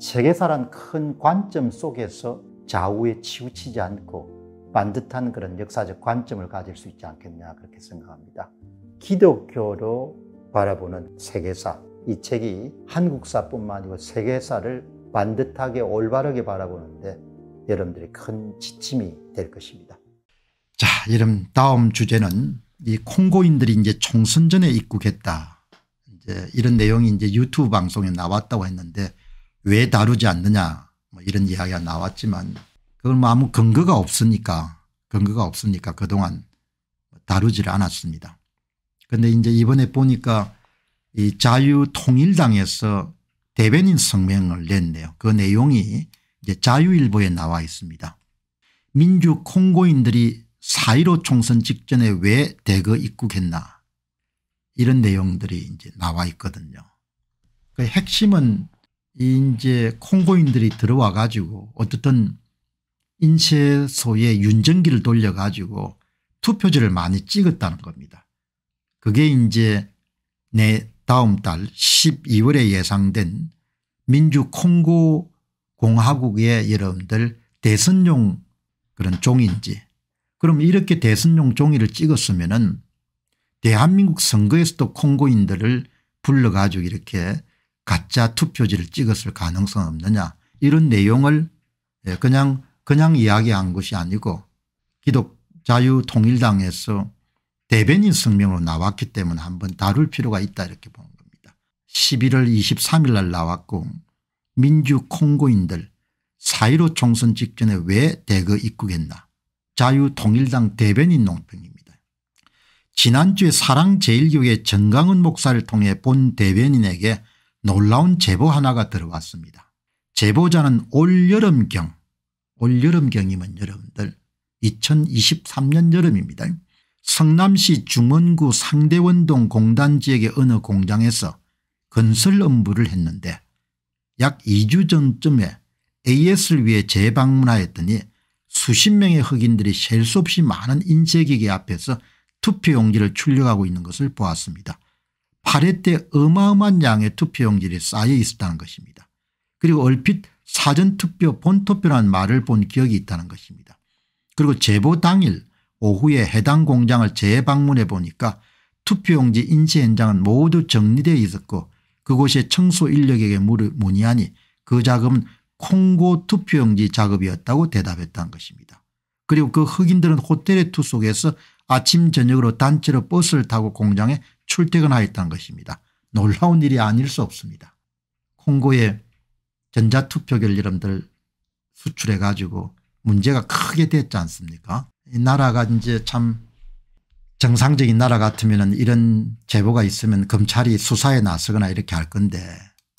세계사란 큰 관점 속에서 좌우에 치우치지 않고 반듯한 그런 역사적 관점을 가질 수 있지 않겠냐 그렇게 생각합니다. 기독교로 바라보는 세계사 이 책이 한국사뿐만 아니고 세계사를 반듯하게 올바르게 바라보는데 여러분들이 큰 지침이 될 것입니다. 자, 여러분 다음 주제는 이 콩고인들이 이제 총선 전에 입국했다. 이제 이런 내용이 이제 유튜브 방송에 나왔다고 했는데 왜 다루지 않느냐 뭐 이런 이야기가 나왔지만 그건 뭐 아무 근거가 없으니까 근거가 없으니까 그동안 다루지를 않았습니다. 그런데 이제 이번에 보니까 이 자유통일당에서 대변인 성명을 냈네요. 그 내용이 이제 자유일보에 나와 있습니다. 민주 콩고인들이 4.15 총선 직전에 왜 대거 입국했나 이런 내용들이 이제 나와 있거든요. 그 핵심은 이제 콩고인들이 들어와 가지고 어떻든 인쇄소에 윤전기를 돌려 가지고 투표지를 많이 찍었다는 겁니다. 그게 이제 내 다음 달 12월에 예상된 민주 콩고 공화국의 여러분들 대선용 그런 종인지 그럼 이렇게 대선용 종이를 찍었으면은 대한민국 선거에서도 콩고인들을 불러가지고 이렇게 가짜 투표지를 찍었을 가능성 없느냐 이런 내용을 예, 그냥 그냥 이야기한 것이 아니고 기독 자유통일당에서 대변인 성명으로 나왔기 때문에 한번 다룰 필요가 있다 이렇게 보는 겁니다. 11월 23일 날 나왔고 민주 콩고인들 사이로 총선 직전에 왜 대거 입국했나 자유통일당 대변인 논평입니다. 지난주에 사랑제일교회 정강은 목사를 통해 본 대변인에게 놀라운 제보 하나가 들어왔습니다. 제보자는 올여름경 올여름경이면 여러분들 2023년 여름입니다. 성남시 중원구 상대원동 공단지역의 어느 공장에서 건설 업무를 했는데 약 2주 전쯤에 AS를 위해 재방문하였더니 수십 명의 흑인들이 셀 수 없이 많은 인쇄기계 앞에서 투표 용지를 출력하고 있는 것을 보았습니다. 발회때 어마어마한 양의 투표용지들이 쌓여 있었다는 것입니다. 그리고 얼핏 사전투표 본투표라는 말을 본 기억이 있다는 것입니다. 그리고 제보 당일 오후에 해당 공장을 재방문해 보니까 투표용지 인쇄 현장은 모두 정리되어 있었고 그곳의 청소 인력에게 문의하니 그 작업은 콩고 투표용지 작업이었다고 대답했다는 것입니다. 그리고 그 흑인들은 호텔의 투 속에서 아침 저녁으로 단체로 버스를 타고 공장에 출퇴근하였다는 것입니다. 놀라운 일이 아닐 수 없습니다. 콩고의 전자투표 결여러들 수출해 가지고 문제가 크게 됐지 않습니까 이 나라가 이제 참 정상적인 나라 같으면 이런 제보가 있으면 검찰이 수사에 나서거나 이렇게 할 건데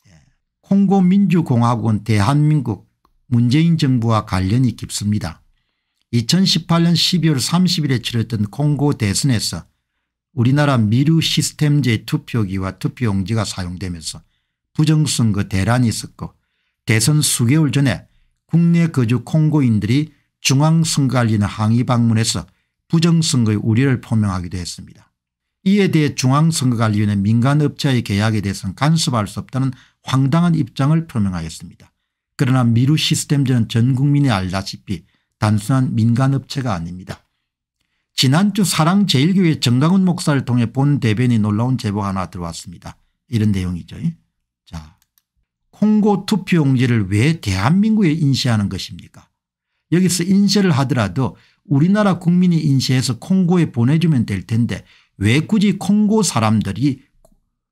예. 콩고민주공화국은 대한민국 문재인 정부와 관련이 깊습니다. 2018년 12월 30일에 치렀던 콩고 대선에서 우리나라 미루 시스템제 투표기와 투표용지가 사용되면서 부정선거 그 대란이 있었고 대선 수개월 전에 국내 거주 콩고인들이 중앙선거관리는 항의 방문해서 부정선거의 우려를 표명하기도 했습니다. 이에 대해 중앙선거관리위원회 민간업자의 계약에 대해서는 간섭할 수 없다는 황당한 입장을 표명하였습니다. 그러나 미루 시스템제는 전 국민이 알다시피 단순한 민간업체가 아닙니다. 지난주 사랑제일교회 정강훈 목사를 통해 본 대변이 놀라운 제보가 하나 들어왔습니다. 이런 내용이죠. 자, 콩고 투표용지를 왜 대한민국에 인쇄하는 것입니까? 여기서 인쇄를 하더라도 우리나라 국민이 인쇄해서 콩고에 보내주면 될 텐데 왜 굳이 콩고 사람들이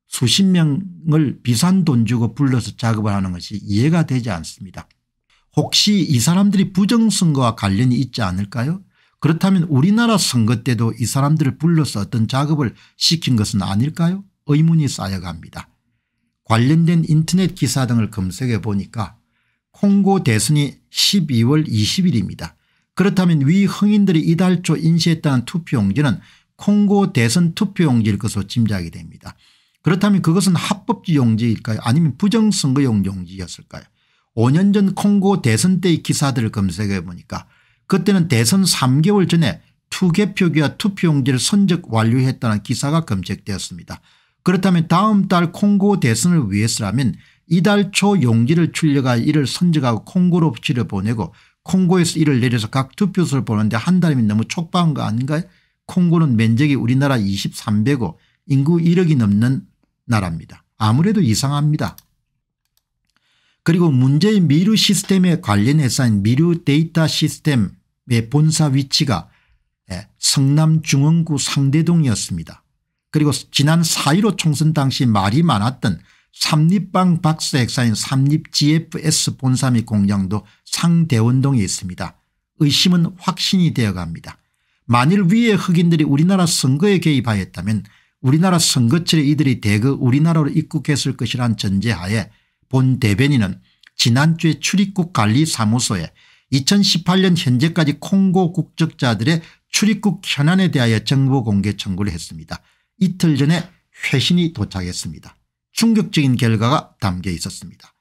수십 명을 비싼 돈 주고 불러서 작업을 하는 것이 이해가 되지 않습니다. 혹시 이 사람들이 부정선거와 관련이 있지 않을까요 그렇다면 우리나라 선거 때도 이 사람들을 불러서 어떤 작업을 시킨 것은 아닐까요 의문이 쌓여갑니다. 관련된 인터넷 기사 등을 검색해 보니까 콩고 대선이 12월 20일입니다. 그렇다면 위 흥인들이 이달 초 인쇄했다는 투표용지는 콩고 대선 투표용지일 것으로 짐작이 됩니다. 그렇다면 그것은 합법지 용지일까요 아니면 부정선거 용 용지였을까요 5년 전 콩고 대선 때의 기사들을 검색해 보니까 그때는 대선 3개월 전에 투개표기와 투표용지를 선적 완료했다는 기사가 검색되었습니다. 그렇다면 다음 달 콩고 대선을 위해서라면 이달 초 용지를 출력할 이를 선적하고 콩고로 붙이를 보내고 콩고에서 이를 내려서 각 투표소를 보는데 한 달이면 너무 촉박한 거 아닌가요? 콩고는 면적이 우리나라 23배고 인구 1억이 넘는 나라입니다. 아무래도 이상합니다. 그리고 문제의 미르 시스템에 관련 해서인 미르 데이터 시스템의 본사 위치가 예, 성남 중원구 상대동이었습니다. 그리고 지난 4.15 총선 당시 말이 많았던 삼립방 박사 회사인 삼립 gfs 본사 및 공장도 상대원동에 있습니다. 의심은 확신이 되어갑니다. 만일 위의 흑인들이 우리나라 선거에 개입하였다면 우리나라 선거철에 이들이 대거 우리나라로 입국했을 것이란 전제하에 본 대변인은 지난주에 출입국 관리사무소에 2018년 현재까지 콩고 국적자들의 출입국 현안에 대하여 정보 공개 청구를 했습니다. 이틀 전에 회신이 도착했습니다. 충격적인 결과가 담겨 있었습니다.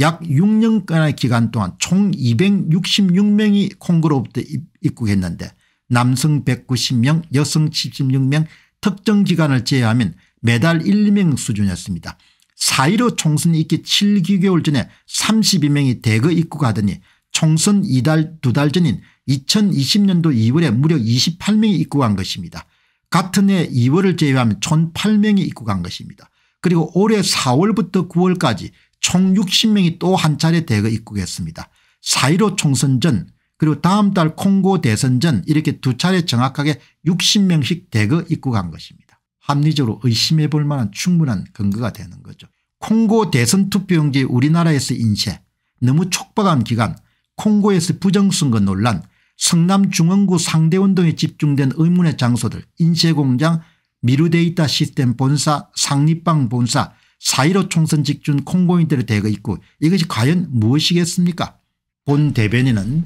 약 6년간의 기간 동안 총 266명이 콩고로부터 입국했는데 남성 190명 여성 76명 특정 기간을 제외하면 매달 1, 명 수준이었습니다. 4.15 총선이 있기 7개월 전에 32명이 대거 입국하더니 총선 이달 두 달 전인 2020년도 2월에 무려 28명이 입국한 것입니다. 같은 해 2월을 제외하면 총8명이 입국한 것입니다. 그리고 올해 4월부터 9월까지 총 60명이 또 한 차례 대거 입국했습니다. 4.15 총선 전 그리고 다음 달 콩고 대선 전 이렇게 두 차례 정확하게 60명씩 대거 입국한 것입니다. 합리적으로 의심해 볼 만한 충분한 근거가 되는 거죠. 콩고 대선 투표용지 우리나라에서 인쇄 너무 촉박한 기간 콩고에서 부정선거 논란 성남 중원구 상대운동에 집중된 의문의 장소들 인쇄공장 미루데이터 시스템 본사 상립방 본사 4.15 총선 직전 콩고인들이 대거 있고 이것이 과연 무엇이겠습니까 본 대변인은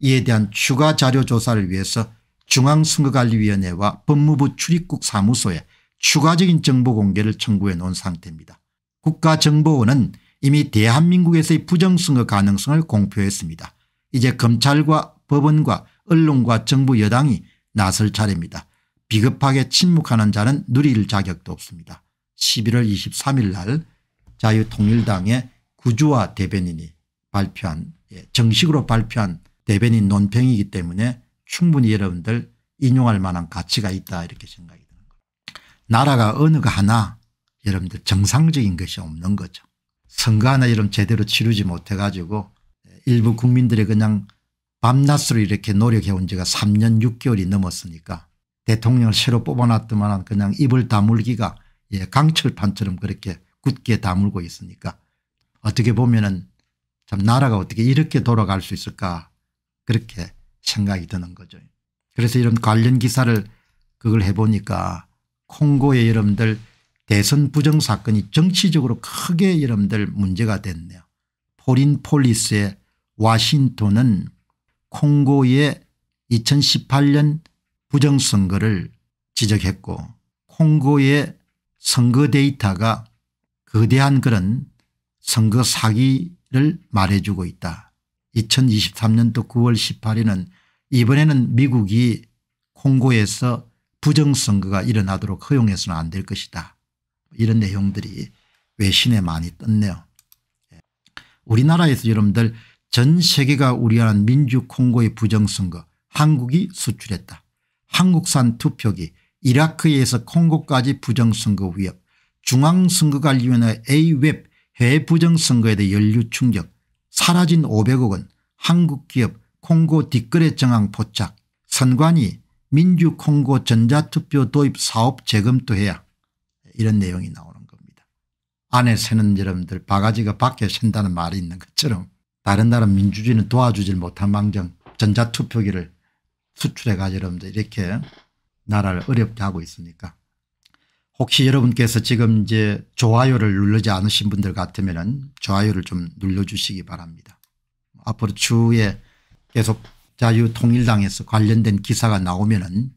이에 대한 추가 자료 조사를 위해서 중앙선거관리위원회와 법무부 출입국 사무소에 추가적인 정보 공개를 청구해 놓은 상태입니다. 국가정보원은 이미 대한민국에서의 부정선거 가능성을 공표했습니다. 이제 검찰과 법원과 언론과 정부 여당이 나설 차례입니다. 비겁하게 침묵하는 자는 누릴 자격도 없습니다. 11월 23일 날 자유통일당의 구주와 대변인이 발표한 예, 정식으로 발표한 대변인 논평이기 때문에 충분히 여러분들 인용할 만한 가치가 있다 이렇게 생각합니다. 나라가 어느가 하나 여러분들 정상적인 것이 없는 거죠. 선거 하나 여러분 제대로 치르지 못해 가지고 일부 국민들이 그냥 밤낮으로 이렇게 노력해 온 지가 3년 6개월이 넘었으니까 대통령을 새로 뽑아놨더만 그냥 입을 다물기가 예, 강철판처럼 그렇게 굳게 다물고 있으니까 어떻게 보면은 참 나라가 어떻게 이렇게 돌아갈 수 있을까 그렇게 생각이 드는 거죠. 그래서 이런 관련 기사를 그걸 해보니까 콩고의 여러분들 대선 부정 사건이 정치적으로 크게 여러분들 문제가 됐네요. 포린폴리스의 와싱톤은 콩고의 2018년 부정선거를 지적했고 콩고의 선거 데이터가 거대한 그런 선거 사기를 말해주고 있다. 2023년도 9월 18일은 이번에는 미국이 콩고에서 부정선거가 일어나도록 허용해서는 안 될 것이다. 이런 내용들이 외신에 많이 떴네요. 예. 우리나라에서 여러분들 전 세계가 우려하는 민주콩고의 부정선거 한국이 수출했다. 한국산 투표기 이라크에서 콩고까지 부정선거 위협 중앙선거관리위원회 A웹 해외 부정선거에 대해 연류 충격 사라진 500억 원 한국기업 콩고 뒷거래 정황 포착 선관위 민주콩고 전자투표 도입 사업 재검토해야 이런 내용이 나오는 겁니다. 안에 새는 여러분들 바가지가 밖에 샌다는 말이 있는 것처럼 다른 나라 민주주의는 도와주질 못한 망정 전자투표기를 수출해가지고 여러분들 이렇게 나라를 어렵게 하고 있으니까 혹시 여러분께서 지금 이제 좋아요를 누르지 않으신 분들 같으면 좋아요를 좀 눌러주시기 바랍니다. 앞으로 추후에 계속 자유통일당에서 관련된 기사가 나오면 은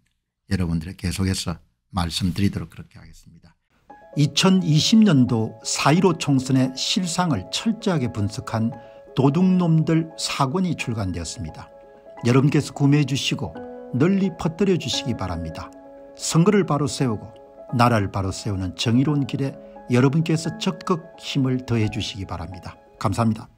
여러분들의 계속해서 말씀드리도록 그렇게 하겠습니다. 2020년도 4.15 총선의 실상을 철저하게 분석한 도둑놈들 사권이 출간되었습니다. 여러분께서 구매해 주시고 널리 퍼뜨려 주시기 바랍니다. 선거를 바로 세우고 나라를 바로 세우는 정의로운 길에 여러분께서 적극 힘을 더해 주시기 바랍니다. 감사합니다.